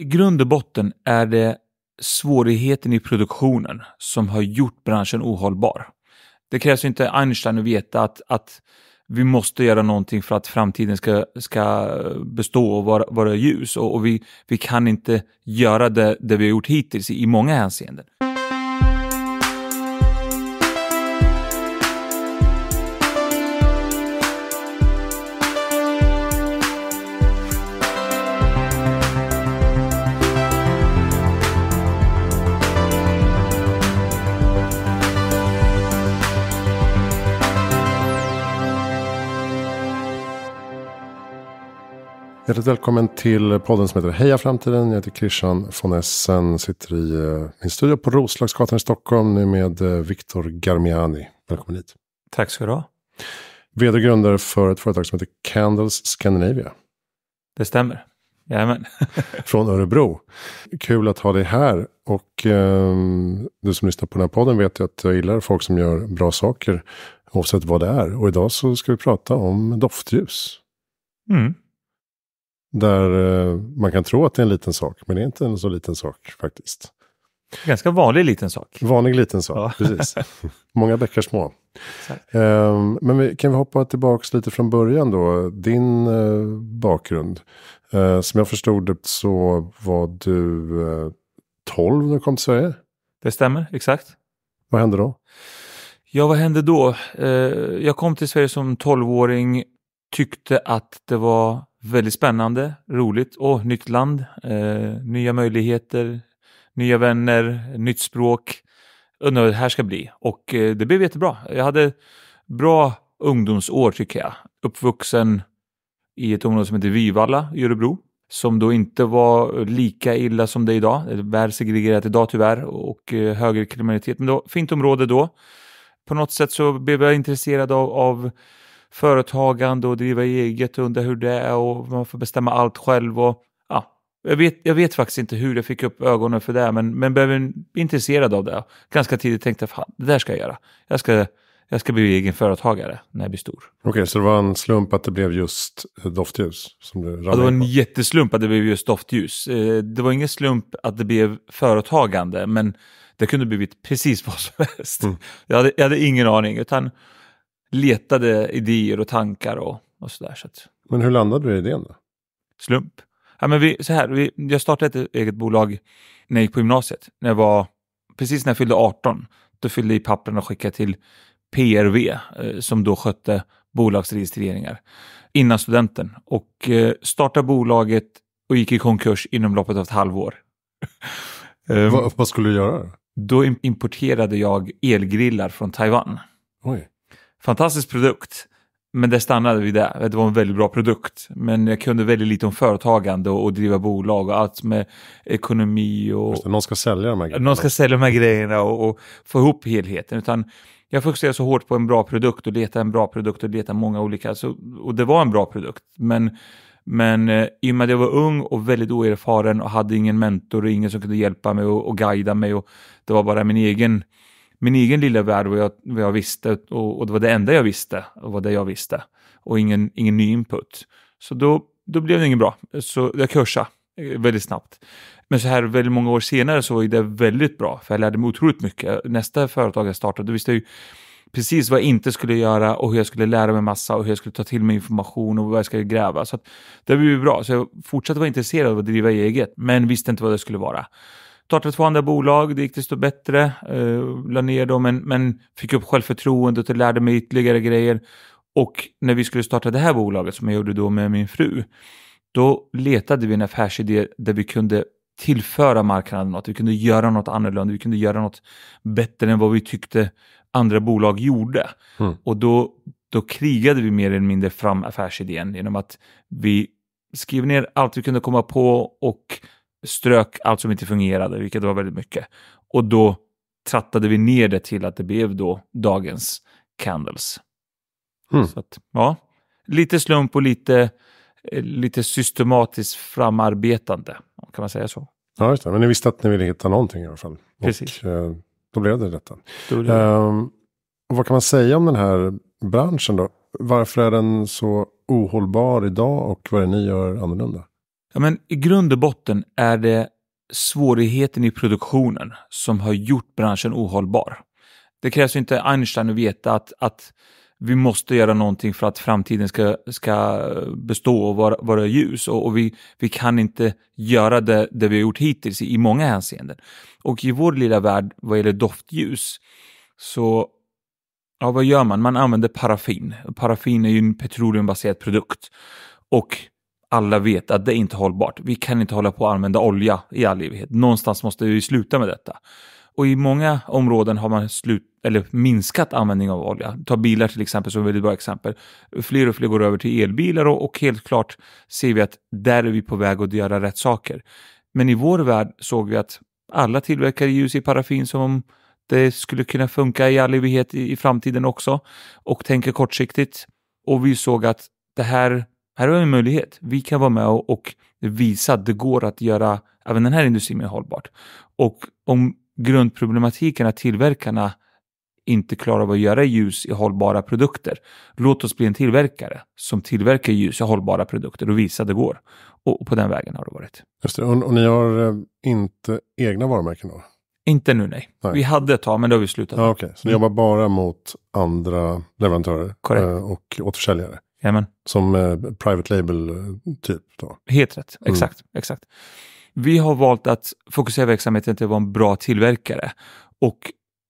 I grund och botten är det svårigheten i produktionen som har gjort branschen ohållbar. Det krävs inte Einstein att veta att, att vi måste göra någonting för att framtiden ska, ska bestå och vara, vara ljus och, och vi, vi kan inte göra det, det vi har gjort hittills i många hänseenden. Mm. Hjärtligt välkommen till podden som heter Heja Framtiden. Jag heter Christian von Essen. Sitter i eh, min studio på Roslagsgatan i Stockholm nu med eh, Viktor Garmiani. Välkommen hit. Tack ska du ha. Vd och grundare för ett företag som heter Candles Scandinavia. Det stämmer. Jajamän. Från Örebro. Kul att ha dig här. Och eh, du som lyssnar på den här podden vet ju att jag gillar folk som gör bra saker. Oavsett vad det är. Och idag så ska vi prata om doftljus. Mm. Där eh, man kan tro att det är en liten sak, men det är inte en så liten sak faktiskt. Ganska vanlig liten sak. Vanlig liten sak, ja. precis. Många bäckar små. Um, men vi, kan vi hoppa tillbaka lite från början då? Din uh, bakgrund. Uh, som jag förstod det så var du uh, 12 när du kom till Sverige? Det stämmer, exakt. Vad hände då? Ja, vad hände då? jag kom till Sverige som 12-åring. Tyckte att det var väldigt spännande, roligt och nytt land, eh, nya möjligheter, nya vänner, nytt språk. Undrar vad det här ska bli och eh, det blev jättebra. Jag hade bra ungdomsår tycker jag. Uppvuxen i ett område som heter Vivalla i Örebro som då inte var lika illa som det är idag. Det är Väl segregerat idag tyvärr och eh, högre kriminalitet. Men då, fint område då. På något sätt så blev jag intresserad av, av företagande och driva eget och undrar hur det är och man får bestämma allt själv. Och, ja, jag, vet, jag vet faktiskt inte hur jag fick upp ögonen för det, men, men blev intresserad av det. Ganska tidigt tänkte jag, fan, det där ska jag göra. Jag ska, jag ska bli egen företagare när jag blir stor. Okej, okay, så det var en slump att det blev just eh, doftljus? Som du ja, det var en på. jätteslump att det blev just doftljus. Eh, det var ingen slump att det blev företagande, men det kunde blivit precis vad som helst. Mm. Jag, hade, jag hade ingen aning, utan letade idéer och tankar och, och sådär. Så att... Men hur landade du i idén då? Slump. Ja, men vi, så här, vi, jag startade ett eget bolag när jag gick på gymnasiet. När jag var, precis när jag fyllde 18, då fyllde jag i pappren och skickade till PRV eh, som då skötte bolagsregistreringar innan studenten och eh, startade bolaget och gick i konkurs inom loppet av ett halvår. um, vad, ehm. vad skulle du göra? Då importerade jag elgrillar från Taiwan. Oj fantastisk produkt. Men det stannade vid det. Det var en väldigt bra produkt. Men jag kunde väldigt lite om företagande och, och driva bolag och allt med ekonomi och... Det, någon ska sälja de här grejerna. Någon ska sälja de här grejerna och, och få ihop helheten. Utan jag fokuserade så hårt på en bra produkt och leta en bra produkt och leta många olika. Så, och det var en bra produkt. Men, men eh, i och med att jag var ung och väldigt oerfaren och hade ingen mentor och ingen som kunde hjälpa mig och, och guida mig. Och det var bara min egen min egen lilla värld vad jag, vad jag visste och, och, det var det enda jag visste och var det jag visste och ingen, ingen ny input. Så då, då blev det inget bra. Så jag kursade eh, väldigt snabbt. Men så här väldigt många år senare så var det väldigt bra, för jag lärde mig otroligt mycket. Nästa företag jag startade, då visste jag ju precis vad jag inte skulle göra och hur jag skulle lära mig massa och hur jag skulle ta till mig information och vad jag skulle gräva. Så att, det blev bra. Så jag fortsatte vara intresserad av att driva eget, men visste inte vad det skulle vara startade två andra bolag, det gick desto bättre. Eh, la ner dem, men, men fick upp självförtroendet och lärde mig ytterligare grejer. Och när vi skulle starta det här bolaget som jag gjorde då med min fru, då letade vi en affärsidé där vi kunde tillföra marknaden något. Vi kunde göra något annorlunda. Vi kunde göra något bättre än vad vi tyckte andra bolag gjorde. Mm. Och då, då krigade vi mer eller mindre fram affärsidén genom att vi skrev ner allt vi kunde komma på och strök allt som inte fungerade, vilket var väldigt mycket. Och då trattade vi ner det till att det blev då dagens Candles. Mm. Så att, ja, lite slump och lite, eh, lite systematiskt framarbetande. Kan man säga så? Ja, just det. Men ni visste att ni ville hitta någonting i alla fall. Precis. Och, eh, då blev det detta. Då blev det. Ehm, vad kan man säga om den här branschen då? Varför är den så ohållbar idag och vad är det ni gör annorlunda? Ja, men I grund och botten är det svårigheten i produktionen som har gjort branschen ohållbar. Det krävs inte Einstein att veta att, att vi måste göra någonting för att framtiden ska, ska bestå och vara, vara ljus och, och, vi, vi kan inte göra det, det vi har gjort hittills i, i många hänseenden. Och i vår lilla värld vad gäller doftljus så ja, vad gör man? Man använder paraffin. Paraffin är ju en petroleumbaserad produkt och alla vet att det är inte är hållbart. Vi kan inte hålla på att använda olja i all evighet. Någonstans måste vi sluta med detta. Och i många områden har man slut, eller minskat användning av olja. Ta bilar till exempel som är ett väldigt bra exempel. Fler och fler går över till elbilar och, och helt klart ser vi att där är vi på väg att göra rätt saker. Men i vår värld såg vi att alla tillverkar ljus i paraffin som om det skulle kunna funka i all evighet i, i framtiden också och tänker kortsiktigt. Och vi såg att det här här har vi en möjlighet. Vi kan vara med och, och visa att det går att göra även den här industrin mer hållbart. Och om grundproblematiken är att tillverkarna inte klarar av att göra ljus i hållbara produkter. Låt oss bli en tillverkare som tillverkar ljus i hållbara produkter och visa att det går. Och, på den vägen har det varit. Just det. Och, och ni har eh, inte egna varumärken då? Inte nu nej. nej. Vi hade ett tag men det har vi slutat med. Ja, okay. Så ni jobbar bara mot andra leverantörer Correct. Eh, och återförsäljare? Jajamän. Som eh, private label-typ? Eh, Helt rätt, mm. exakt. Mm. exakt. Vi har valt att fokusera verksamheten till att vara en bra tillverkare och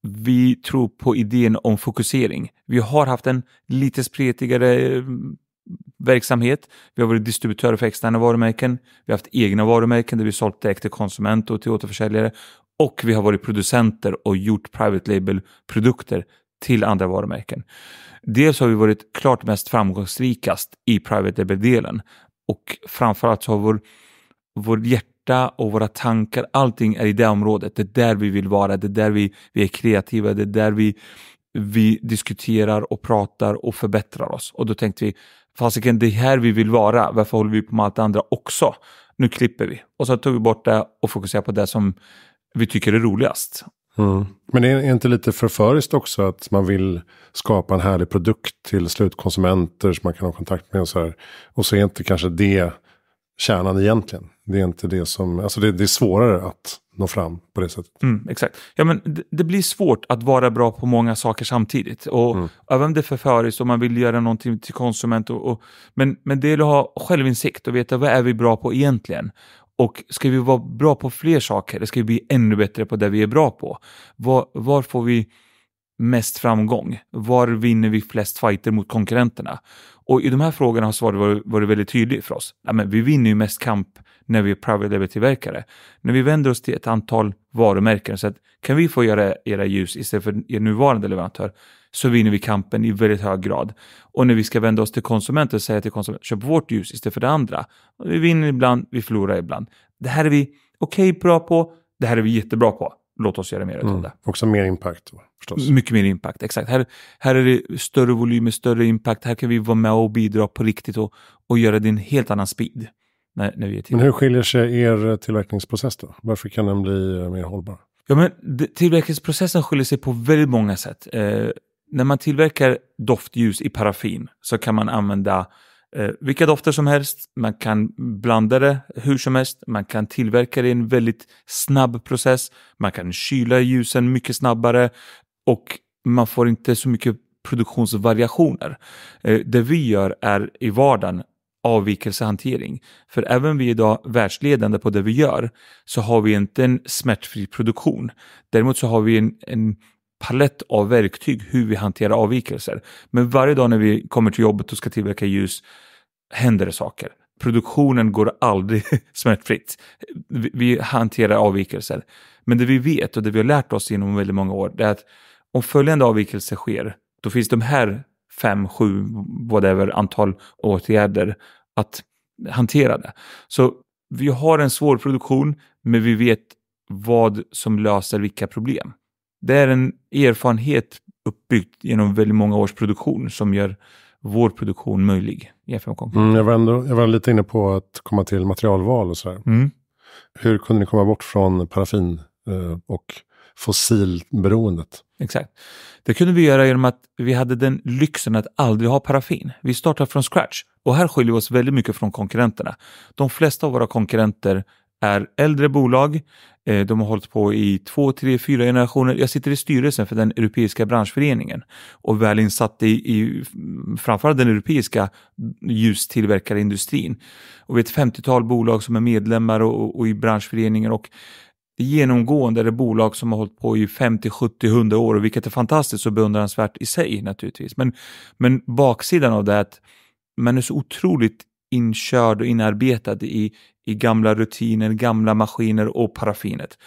vi tror på idén om fokusering. Vi har haft en lite spretigare mm, verksamhet. Vi har varit distributörer för externa varumärken. Vi har haft egna varumärken där vi sålt direkt till konsument och till återförsäljare. Och vi har varit producenter och gjort private label-produkter till andra varumärken dels har vi varit klart mest framgångsrikast i private label-delen och framförallt så har vår, vår hjärta och våra tankar, allting är i det området. Det är där vi vill vara, det är där vi, vi är kreativa, det är där vi, vi diskuterar och pratar och förbättrar oss. Och då tänkte vi, fasiken, det är här vi vill vara, varför håller vi på med allt det andra också? Nu klipper vi. Och så tog vi bort det och fokuserade på det som vi tycker är roligast. Men är det inte lite förföriskt också att man vill skapa en härlig produkt till slutkonsumenter som man kan ha kontakt med och så här. Och så är inte kanske det kärnan egentligen. Det är inte det som, alltså det, det är svårare att nå fram på det sättet. Mm, exakt. Ja, men det, det, blir svårt att vara bra på många saker samtidigt. Och mm. Även om det är förföriskt och man vill göra någonting till konsument. Och, och, men, men det gäller att ha självinsikt och veta vad är vi bra på egentligen. Och ska vi vara bra på fler saker? Eller ska vi bli ännu bättre på det vi är bra på? Var, var får vi mest framgång? Var vinner vi flest fighter mot konkurrenterna? Och i de här frågorna har svaret varit, varit väldigt tydligt för oss. Ja, men vi vinner ju mest kamp när vi är private label-tillverkare. När vi vänder oss till ett antal varumärken så att kan vi få göra era ljus istället för er nuvarande leverantör, så vinner vi kampen i väldigt hög grad. Och när vi ska vända oss till konsumenter och säga till konsumenter, köp vårt ljus istället för det andra. Vi vinner ibland, vi förlorar ibland. Det här är vi okej okay, bra på, det här är vi jättebra på. Låt oss göra mer mm. det. Också mer impact förstås. Mycket mer impact, exakt. Här, här är det större volymer, större impact. Här kan vi vara med och bidra på riktigt och, och göra det i en helt annan speed. När, när vi är men hur skiljer sig er tillverkningsprocess då? Varför kan den bli eh, mer hållbar? Ja, men tillverkningsprocessen skiljer sig på väldigt många sätt. Eh, när man tillverkar doftljus i paraffin så kan man använda eh, vilka dofter som helst. Man kan blanda det hur som helst. Man kan tillverka det i en väldigt snabb process. Man kan kyla ljusen mycket snabbare och man får inte så mycket produktionsvariationer. Eh, det vi gör är i vardagen avvikelsehantering. För även vi är idag världsledande på det vi gör så har vi inte en smärtfri produktion. Däremot så har vi en, en palett av verktyg hur vi hanterar avvikelser. Men varje dag när vi kommer till jobbet och ska tillverka ljus händer det saker. Produktionen går aldrig smärtfritt. Vi hanterar avvikelser. Men det vi vet och det vi har lärt oss inom väldigt många år är att om följande avvikelse sker, då finns de här fem, sju, whatever antal åtgärder att hantera det. Så vi har en svår produktion, men vi vet vad som löser vilka problem. Det är en erfarenhet uppbyggd genom väldigt många års produktion som gör vår produktion möjlig i fm Mm, jag, var ändå, jag var lite inne på att komma till materialval och sådär. Mm. Hur kunde ni komma bort från paraffin eh, och fossilberoendet? Exakt. Det kunde vi göra genom att vi hade den lyxen att aldrig ha paraffin. Vi startade från scratch och här skiljer vi oss väldigt mycket från konkurrenterna. De flesta av våra konkurrenter är äldre bolag. Eh, de har hållit på i två, tre, fyra generationer. Jag sitter i styrelsen för den europeiska branschföreningen och väl insatt i, i framförallt den europeiska ljustillverkarindustrin. Och vi är ett 50-tal bolag som är medlemmar och, och i branschföreningen och genomgående är det bolag som har hållit på i 50, 70, 100 år, vilket är fantastiskt och beundransvärt i sig naturligtvis. Men, men baksidan av det är att man är så otroligt inkörd och inarbetad i, i gamla rutiner, gamla maskiner och paraffinet.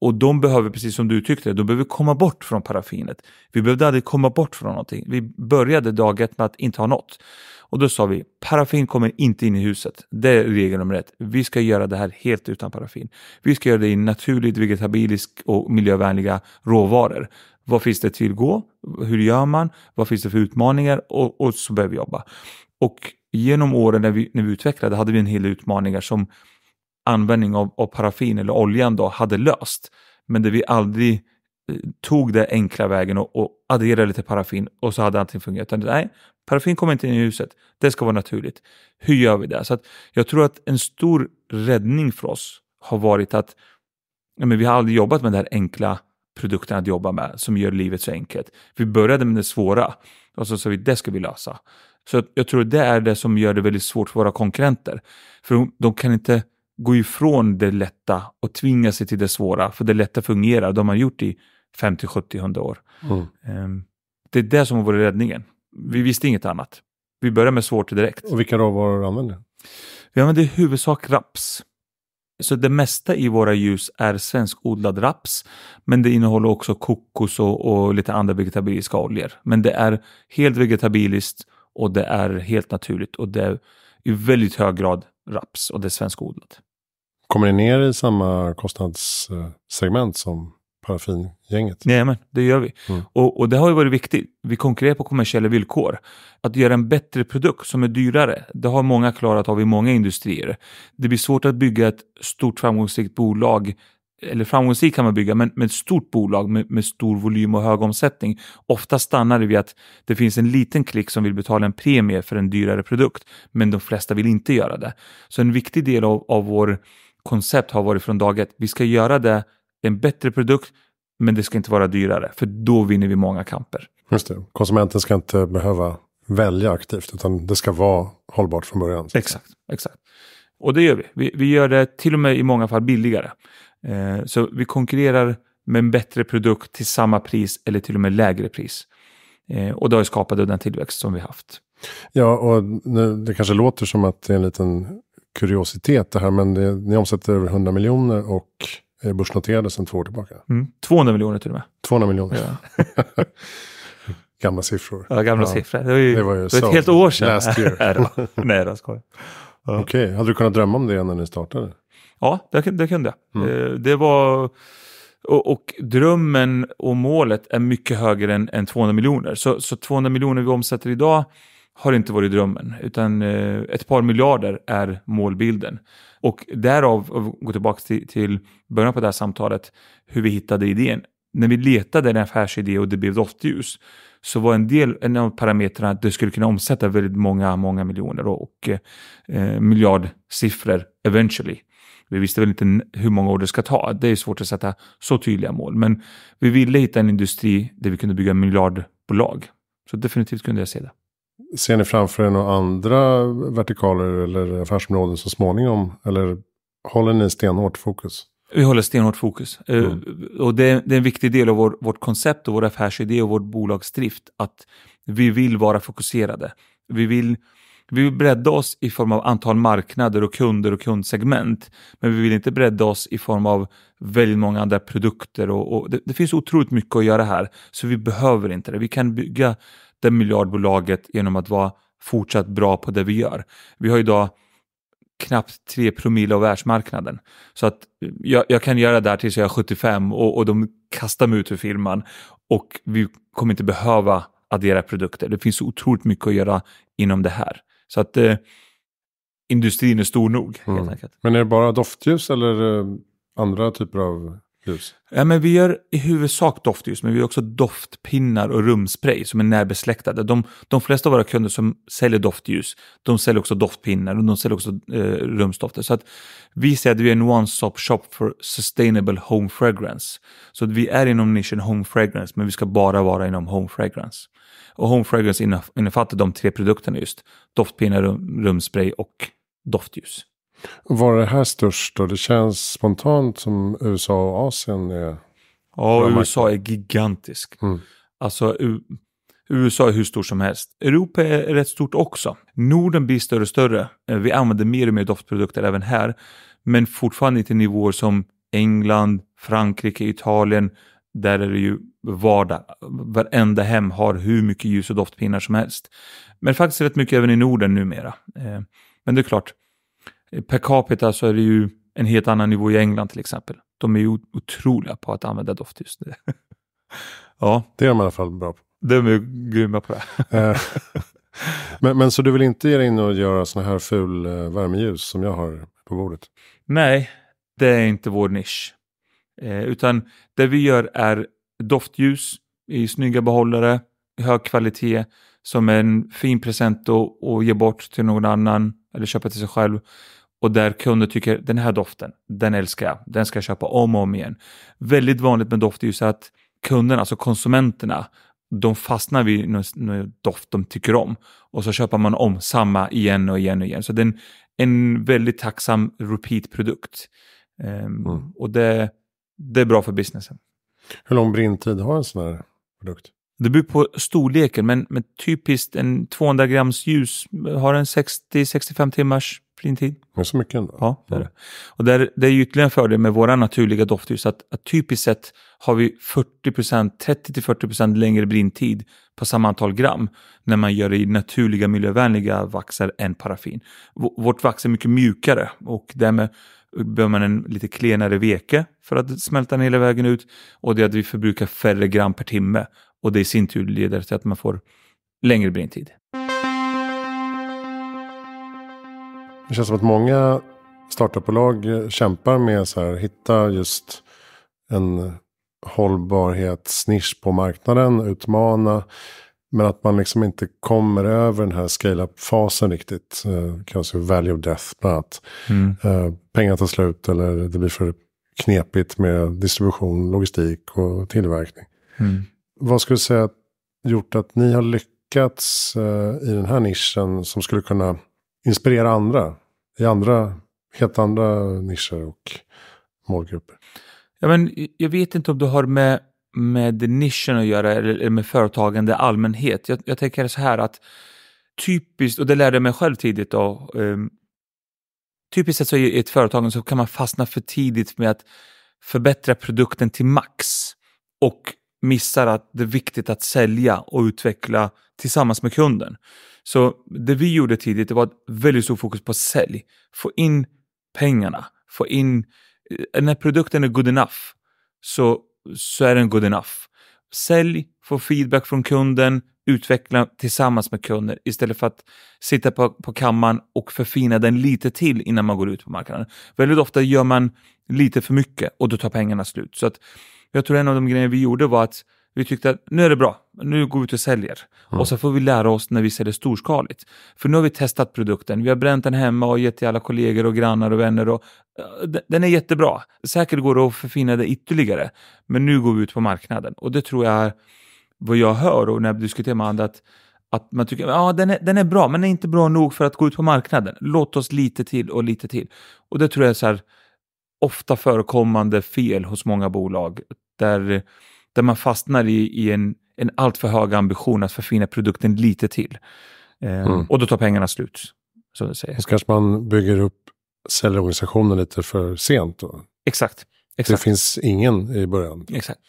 Och de behöver, precis som du tyckte, de behöver komma bort från paraffinet. Vi behövde aldrig komma bort från någonting. Vi började dag ett med att inte ha något. Och då sa vi, paraffin kommer inte in i huset. Det är regel nummer ett. Vi ska göra det här helt utan paraffin. Vi ska göra det i naturligt vegetabilisk och miljövänliga råvaror. Vad finns det tillgå? Hur gör man? Vad finns det för utmaningar? Och, och så börjar vi jobba. Och genom åren när vi, när vi utvecklade hade vi en hel del utmaningar som användning av, av paraffin eller oljan då hade löst. Men där vi aldrig eh, tog den enkla vägen och, och adderade lite paraffin och så hade allting fungerat. Utan, nej, paraffin kommer inte in i huset. Det ska vara naturligt. Hur gör vi det? Så att jag tror att en stor räddning för oss har varit att men vi har aldrig jobbat med det här enkla produkten att jobba med som gör livet så enkelt. Vi började med det svåra och så sa vi det ska vi lösa. Så jag tror det är det som gör det väldigt svårt för våra konkurrenter. För de kan inte gå ifrån det lätta och tvinga sig till det svåra, för det lätta fungerar. De har gjort i 50, 70, 100 år. Mm. Ehm, det är det som har varit räddningen. Vi visste inget annat. Vi började med svårt direkt. Och vilka råvaror använder du? Vi använder i huvudsak raps. Så det mesta i våra ljus är svenskodlad raps, men det innehåller också kokos och, och lite andra vegetabiliska oljor. Men det är helt vegetabiliskt och det är helt naturligt och det är i väldigt hög grad raps och det är svenskodlat. Kommer det ner i samma kostnadssegment som paraffingänget. Jajamän, det gör vi. Mm. Och, och, det har ju varit viktigt. Vi konkurrerar på kommersiella villkor. Att göra en bättre produkt som är dyrare, det har många klarat av i många industrier. Det blir svårt att bygga ett stort framgångsrikt bolag eller framgångsrikt kan man bygga, men med ett stort bolag med, med, stor volym och hög omsättning. Ofta stannar det vid att det finns en liten klick som vill betala en premie för en dyrare produkt, men de flesta vill inte göra det. Så en viktig del av, av vår koncept har varit från dag ett, vi ska göra det det är en bättre produkt, men det ska inte vara dyrare. För då vinner vi många kamper. Just det. Konsumenten ska inte behöva välja aktivt, utan det ska vara hållbart från början. Exakt, exakt. Och det gör vi. vi. vi. gör det till och med i många fall billigare. Eh, så vi konkurrerar med en bättre produkt till samma pris eller till och med lägre pris. Eh, och det har ju skapat den tillväxt som vi haft. Ja, och nu, det kanske låter som att det är en liten kuriositet det här, men det, ni omsätter över 100 miljoner och är eh, börsnoterade sedan två år tillbaka. Mm. 200 miljoner till och med. 200 miljoner. Ja. gamla siffror. Ja, gamla ja. siffror. Det var ju, det var ju det var ett helt år sedan. Last year. Nej, jag skojar. Ja. Okej, hade du kunnat drömma om det när ni startade? Ja, det, det kunde jag. Mm. Eh, det var... Och, och, drömmen och målet är mycket högre än, än 200 miljoner. Så, så 200 miljoner vi omsätter idag har inte varit drömmen, utan eh, ett par miljarder är målbilden. Och därav, gå tillbaka till, till början på det här samtalet, hur vi hittade idén. När vi letade en affärsidé och det blev doftljus så var en del en av parametrarna att det skulle kunna omsätta väldigt många, många miljoner och, och eh, eh, miljardsiffror eventually. Vi visste väl inte hur många år det ska ta. Det är svårt att sätta så tydliga mål, men vi ville hitta en industri där vi kunde bygga miljardbolag. Så definitivt kunde jag se det. Ser ni framför er några andra vertikaler eller affärsområden så småningom? Eller håller ni stenhårt fokus? Vi håller stenhårt fokus. Eh, mm. Och det är, en viktig del av vår, vårt koncept och vår affärsidé och vår bolagsdrift. Att vi vill vara fokuserade. Vi vill, vi vill bredda oss i form av antal marknader och kunder och kundsegment. Men vi vill inte bredda oss i form av väldigt många andra produkter. Och, och det, det, finns otroligt mycket att göra här. Så vi behöver inte det. Vi kan bygga det miljardbolaget genom att vara fortsatt bra på det vi gör. Vi har idag knappt 3 promille av världsmarknaden. Så att eh, jag, jag kan göra det där tills jag är 75 och, och de kastar mig ut ur firman och vi kommer inte behöva addera produkter. Det finns otroligt mycket att göra inom det här. Så att eh, industrin är stor nog helt mm. enkelt. Men är det bara doftljus eller eh, andra typer av ljus? Ja, men vi gör i huvudsak doftljus, men vi har också doftpinnar och rumspray som är närbesläktade. De, de flesta av våra kunder som säljer doftljus, de säljer också doftpinnar och de säljer också eh, rumsdofter. Så att vi säger att vi är en one-stop shop for sustainable home fragrance. Så att vi är inom nischen home fragrance, men vi ska bara vara inom home fragrance. Och home fragrance innefattar de tre produkterna just, doftpinnar, rum, rumspray och doftljus. Var det här störst då? Det känns spontant som USA och Asien är... Ja, USA är gigantisk. Mm. Alltså USA är hur stort som helst. Europa är rätt stort också. Norden blir större och större. Eh, vi använder mer och mer doftprodukter även här. Men fortfarande inte nivåer som England, Frankrike, Italien. Där är det ju vardag. Varenda hem har hur mycket ljus och doftpinnar som helst. Men faktiskt rätt mycket även i Norden numera. Eh, men det är klart, per capita så är det ju en helt annan nivå i England till exempel. De är ju otroliga på att använda doftljus. ja. Det är de i alla fall bra på. De är grymma på det. Eh, men, men så du vill inte ge dig in och göra sådana här ful eh, värmeljus som jag har på bordet? Nej, det är inte vår nisch. Eh, utan det vi gör är doftljus i snygga behållare, i hög kvalitet, som en fin present att, att ge bort till någon annan eller köpa till sig själv och där kunder tycker den här doften, den älskar jag, den ska jag köpa om och om igen. Väldigt vanligt med doft är ju så att kunderna, alltså konsumenterna, de fastnar vid någon doft de tycker om och så köper man om samma igen och igen och igen. Så det är en, en väldigt tacksam repeat-produkt. Um, mm. Och det, det är bra för businessen. Hur lång brintid har en sån här produkt? Det beror på storleken, men, men typiskt en 200 grams ljus har en 60-65 timmars för din tid. Men så mycket ändå. Ja, det är det. Och där, det är ytterligare en fördel med våra naturliga doftljus att, att typiskt sett har vi 40%, 30-40% längre brintid på samma antal gram när man gör det i naturliga miljövänliga vaxer än paraffin. Vårt vax är mycket mjukare och därmed behöver man en lite klenare veke för att smälta den hela vägen ut och det är att vi förbrukar färre gram per timme och det i sin tur leder till att man får längre brintid. Det känns som att många startupbolag kämpar med att hitta just en hållbarhetsnisch på marknaden, utmana. Men att man liksom inte kommer över den här scale-up-fasen riktigt. Eh, kallas ju value of death bland annat. Mm. Eh, pengar tar slut eller det blir för knepigt med distribution, logistik och tillverkning. Mm. Vad skulle du säga gjort att ni har lyckats eh, i den här nischen som skulle kunna inspirera andra i andra, helt andra nischer och målgrupper. Ja, men jag vet inte om du har med, med nischen att göra eller med företagande allmänhet. Jag, jag tänker så här att typiskt, och det lärde jag mig själv tidigt då, um, typiskt sett så i ett företag så kan man fastna för tidigt med att förbättra produkten till max och missar att det är viktigt att sälja och utveckla tillsammans med kunden. Så det vi gjorde tidigt det var väldigt stor fokus på sälj. Få in pengarna. Få in... Eh, när produkten är good enough så, så är den good enough. Sälj, få feedback från kunden, utveckla tillsammans med kunden istället för att sitta på, på kammaren och förfina den lite till innan man går ut på marknaden. Väldigt ofta gör man lite för mycket och då tar pengarna slut. Så att jag tror en av de grejer vi gjorde var att vi tyckte att nu är det bra nu går vi ut och säljer. Mm. Och så får vi lära oss när vi säljer storskaligt. För nu har vi testat produkten, vi har bränt den hemma och gett till alla kollegor och grannar och vänner. Och, uh, den är jättebra. Säkert går det att förfina den ytterligare. Men nu går vi ut på marknaden. Och det tror jag är vad jag hör och när jag diskuterar med andra. Att, att man tycker att ah, den, är, den är bra, men den är inte bra nog för att gå ut på marknaden. Låt oss lite till och lite till. Och det tror jag är så här, ofta förekommande fel hos många bolag. Där, där man fastnar i, i en en alltför hög ambition att förfina produkten lite till. Ehm, mm. Och då tar pengarna slut. Som du säger. Och så kanske man bygger upp säljorganisationen lite för sent. Då. Exakt. Exakt. Det finns ingen i början. Exakt.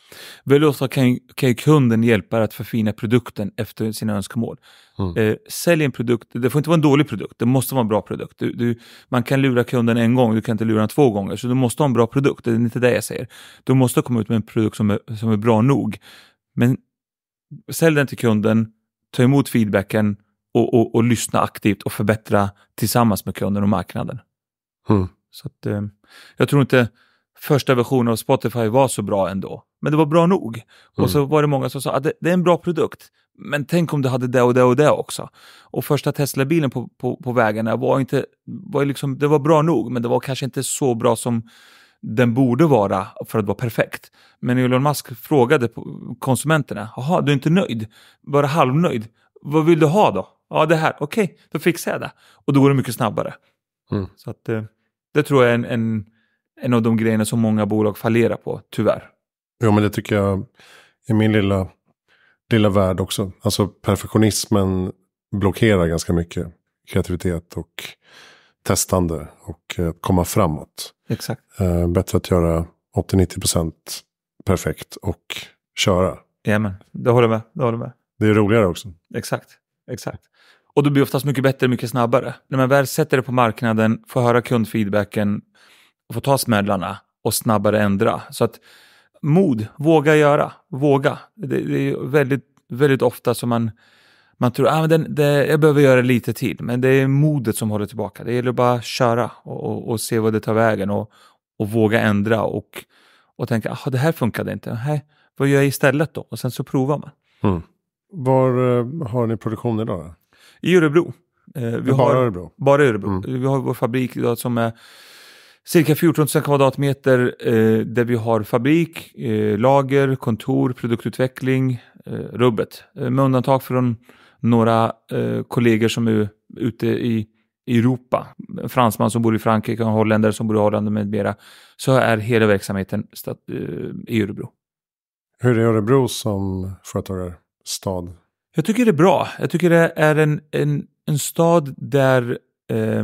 ofta kan, kan kunden hjälpa att förfina produkten efter sina önskemål. Mm. Eh, sälj en produkt, det får inte vara en dålig produkt, det måste vara en bra produkt. Du, du, man kan lura kunden en gång, du kan inte lura den två gånger, så du måste ha en bra produkt. Det är inte det jag säger. Du måste komma ut med en produkt som är, som är bra nog. Men sälj den till kunden, ta emot feedbacken och, och, och lyssna aktivt och förbättra tillsammans med kunden och marknaden. Mm. Så att, eh, jag tror inte första versionen av Spotify var så bra ändå, men det var bra nog. Mm. Och så var det många som sa att det, det, är en bra produkt, men tänk om du hade det och det och det också. Och första Tesla-bilen på, på, på vägarna var inte, var liksom, det var bra nog, men det var kanske inte så bra som den borde vara för att vara perfekt. Men Elon Musk frågade konsumenterna, jaha, du är inte nöjd? Bara halvnöjd? Vad vill du ha då? Ja, det här. Okej, okay, då fixar jag det. Och då går det mycket snabbare. Mm. Så att, eh, det tror jag är en, en, en av de grejerna som många bolag fallerar på, tyvärr. Jo, men det tycker jag i min lilla, lilla värld också. Alltså perfektionismen blockerar ganska mycket kreativitet och testande och eh, komma framåt. Exakt. Eh, bättre att göra 80-90% perfekt och köra. Jajamän, det håller med. Det håller med. Det är roligare också. Exakt, exakt. Och du blir oftast mycket bättre, mycket snabbare. När man väl sätter det på marknaden, får höra kundfeedbacken, får ta smällarna och snabbare ändra. Så att mod, våga göra, våga. Det, det är väldigt, väldigt ofta som man man tror att ah, jag behöver göra lite till, men det är modet som håller tillbaka. Det gäller bara att köra och, och, och se vad det tar vägen och, och våga ändra och, och tänka att ah, det här funkade inte. Här, vad gör jag istället då? Och sen så provar man. Mm. Var eh, har ni produktion idag? Då? I Örebro. Eh, vi bara har, Örebro? Bara Örebro. Mm. Vi har vår fabrik idag som är cirka 14 000 kvadratmeter eh, där vi har fabrik, eh, lager, kontor, produktutveckling, eh, rubbet. Eh, med undantag från några eh, kollegor som är ute i Europa, fransman som bor i Frankrike och holländare som bor i Holland med mera, så är hela verksamheten stat, eh, i Örebro. Hur är Örebro som företagarstad? Jag tycker det är bra. Jag tycker det är en, en, en stad där eh,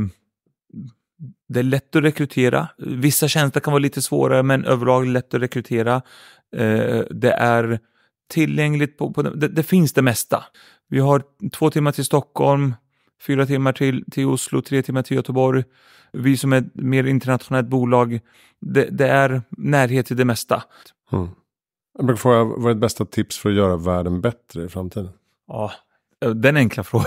det är lätt att rekrytera. Vissa tjänster kan vara lite svårare, men överlag lätt att rekrytera. Eh, det är tillgängligt, på, på det, det, finns det mesta. Vi har två timmar till Stockholm, fyra timmar till, till Oslo, tre timmar till Göteborg. Vi som är ett mer internationellt bolag, det, det är närhet till det mesta. Mm. Jag brukar fråga, vad är ditt bästa tips för att göra världen bättre i framtiden? Ja, den enkla frågan.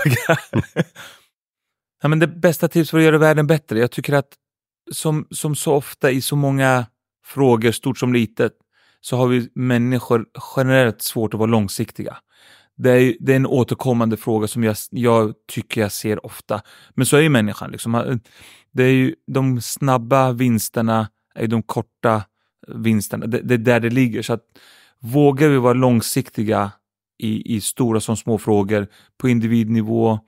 ja, men det bästa tipset för att göra världen bättre, jag tycker att som, som så ofta i så många frågor, stort som litet, så har vi människor generellt svårt att vara långsiktiga. Det är, det är en återkommande fråga som jag, jag tycker jag ser ofta. Men så är ju människan. Liksom. Det är ju, de snabba vinsterna är de korta vinsterna. Det, det är där det ligger. Så att, vågar vi vara långsiktiga i, i stora som små frågor på individnivå,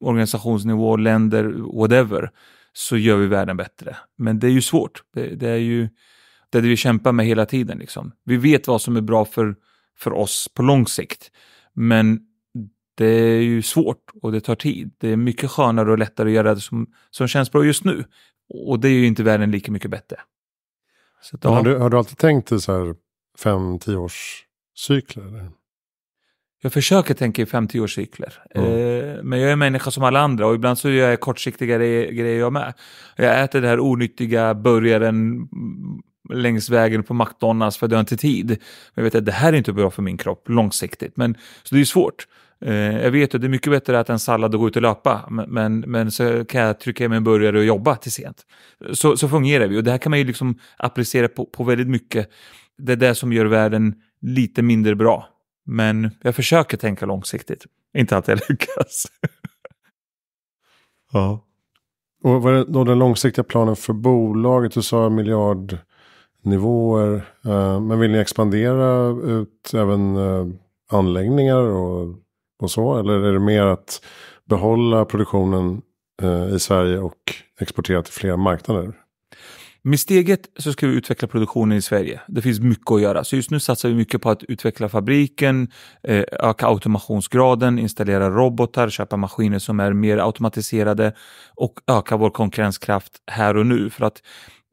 organisationsnivå, länder, whatever, så gör vi världen bättre. Men det är ju svårt. Det, det är ju det, är det vi kämpar med hela tiden. Liksom. Vi vet vad som är bra för, för oss på lång sikt. Men det är ju svårt och det tar tid. Det är mycket skönare och lättare att göra det som, som känns bra just nu. Och det är ju inte världen lika mycket bättre. Att, ja. har, du, har, du, alltid tänkt i så här fem, tio års cykler? Jag försöker tänka i 50 års cykler. Mm. Eh, men jag är en människa som alla andra och ibland så gör jag kortsiktiga grejer jag med. Jag äter den här onyttiga burgaren längs vägen på McDonalds för att jag har inte tid. jag vet att det här är inte bra för min kropp långsiktigt. Men, så det är svårt. Eh, jag vet att det är mycket bättre att äta en sallad och gå ut och löpa, men, men så kan jag trycka i mig en burgare och jobba till sent. Så, så fungerar vi och det här kan man ju liksom applicera på, på väldigt mycket. Det är det som gör världen lite mindre bra. Men jag försöker tänka långsiktigt. Inte alltid jag lyckas. ja. Och vad är den långsiktiga planen för bolaget? Du sa miljard nivåer. Eh, men vill ni expandera ut även eh, anläggningar och, och så? Eller är det mer att behålla produktionen eh, i Sverige och exportera till fler marknader? Med steget så ska vi utveckla produktionen i Sverige. Det finns mycket att göra. Så just nu satsar vi mycket på att utveckla fabriken, öka automationsgraden, installera robotar, köpa maskiner som är mer automatiserade och öka vår konkurrenskraft här och nu. För att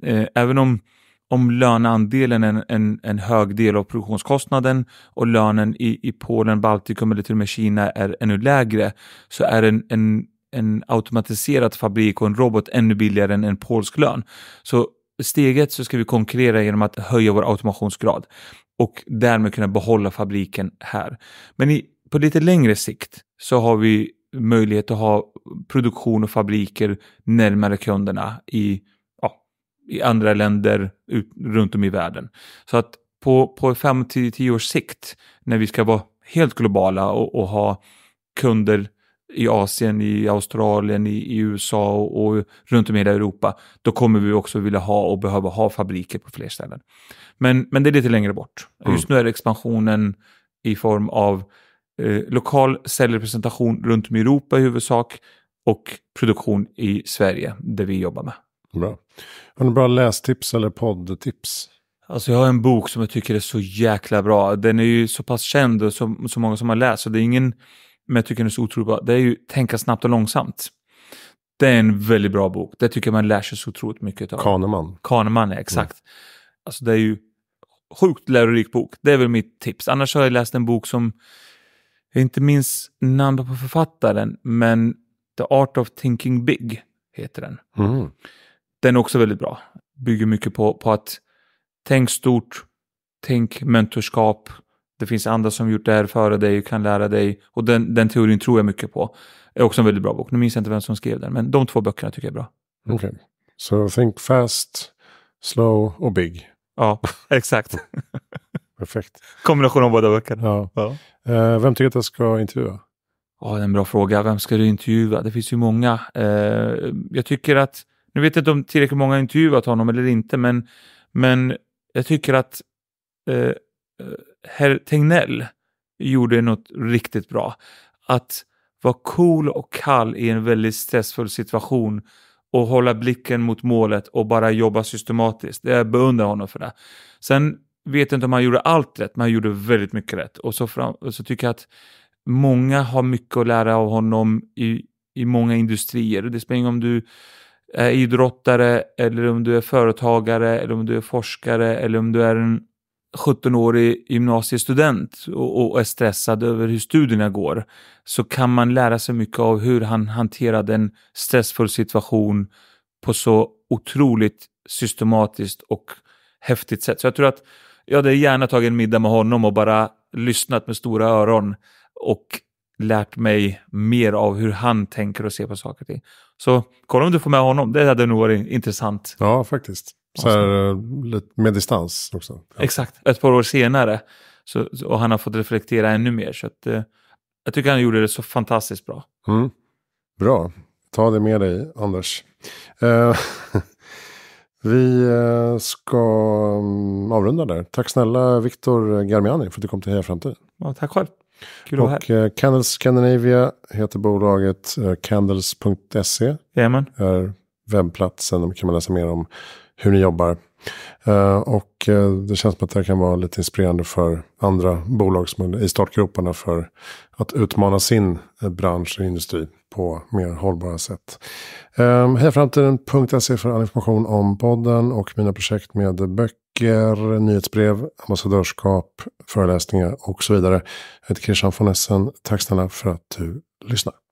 eh, även om om löneandelen är en, en, en, hög del av produktionskostnaden och lönen i, i Polen, Baltikum eller till och med Kina är ännu lägre så är en, en, en automatiserad fabrik och en robot ännu billigare än en polsk lön. Så steget så ska vi konkurrera genom att höja vår automationsgrad och därmed kunna behålla fabriken här. Men i, på lite längre sikt så har vi möjlighet att ha produktion och fabriker närmare kunderna i i andra länder ut, runt om i världen. Så att på, på 5-10 års sikt, när vi ska vara helt globala och, och ha kunder i Asien, i Australien, i, i USA och, och, runt om i hela Europa, då kommer vi också vilja ha och behöva ha fabriker på fler ställen. Men, men det är lite längre bort. Mm. Just nu är expansionen i form av eh, lokal säljrepresentation runt om i Europa i huvudsak och produktion i Sverige, där vi jobbar med. Bra. Har du bra lästips eller poddtips? Alltså jag har en bok som jag tycker är så jäkla bra. Den är ju så pass känd och så, så många som har läst. Så det är ingen, men jag tycker den är så otroligt bra. Det är ju Tänka snabbt och långsamt. Det är en väldigt bra bok. Det tycker jag man lär sig så otroligt mycket av. Kahneman. Kahneman, ja, exakt. Mm. Alltså det är ju sjukt lärorik bok. Det är väl mitt tips. Annars har jag läst en bok som, jag inte minns namnet på författaren, men The Art of Thinking Big heter den. Mm. Den är också väldigt bra. Bygger mycket på, på att tänk stort, tänk mentorskap. Det finns andra som gjort det här före dig och kan lära dig. Och den, den teorin tror jag mycket på. Det är också en väldigt bra bok. Nu minns jag inte vem som skrev den, men de två böckerna tycker jag är bra. Okej. Okay. Så so think fast, slow och big. Ja, exakt. Perfekt. Kombination av båda böckerna. Ja. ja. Uh, vem tycker att jag ska intervjua? Ja, oh, det är en bra fråga. Vem ska du intervjua? Det finns ju många. Uh, jag tycker att nu vet jag inte om tillräckligt många intervjuat honom eller inte, men, men jag tycker att eh, eh, herr Tegnell gjorde något riktigt bra. Att vara cool och kall i en väldigt stressfull situation och hålla blicken mot målet och bara jobba systematiskt. Jag beundrar honom för det. Sen vet jag inte om han gjorde allt rätt, men han gjorde väldigt mycket rätt. Och så, fram, så tycker jag att många har mycket att lära av honom i, i många industrier. Det spelar ingen om du är idrottare eller om du är företagare eller om du är forskare eller om du är en 17-årig gymnasiestudent och, och är stressad över hur studierna går så kan man lära sig mycket av hur han hanterade en stressfull situation på så otroligt systematiskt och häftigt sätt. Så jag tror att jag hade gärna tagit en middag med honom och bara lyssnat med stora öron och lärt mig mer av hur han tänker och ser på saker och ting. Så kolla om du får med honom. Det hade nog varit intressant. Ja, faktiskt. Så här, eh, med distans också. Ja. Exakt. Ett par år senare. Så, och han har fått reflektera ännu mer. Så att, eh, jag tycker han gjorde det så fantastiskt bra. Mm. Bra. Ta det med dig, Anders. Eh, vi eh, ska mm, avrunda där. Tack snälla Viktor Garmiani för att du kom till Heja Framtiden. Ja, tack själv. Kul och här. Eh, candles Scandinavia heter bolaget. Eh, Candles.se Jajamän. är webbplatsen. Där kan man läsa mer om hur ni jobbar. Eh, och det känns som att det kan vara lite inspirerande för andra bolag som är i startgroparna för att utmana sin bransch och industri på mer hållbara sätt. Hejaframtiden.se för all information om podden och mina projekt med böcker böcker, nyhetsbrev, ambassadörskap, föreläsningar och så vidare. Jag heter Christian von Essen. Tack snälla för att du lyssnar.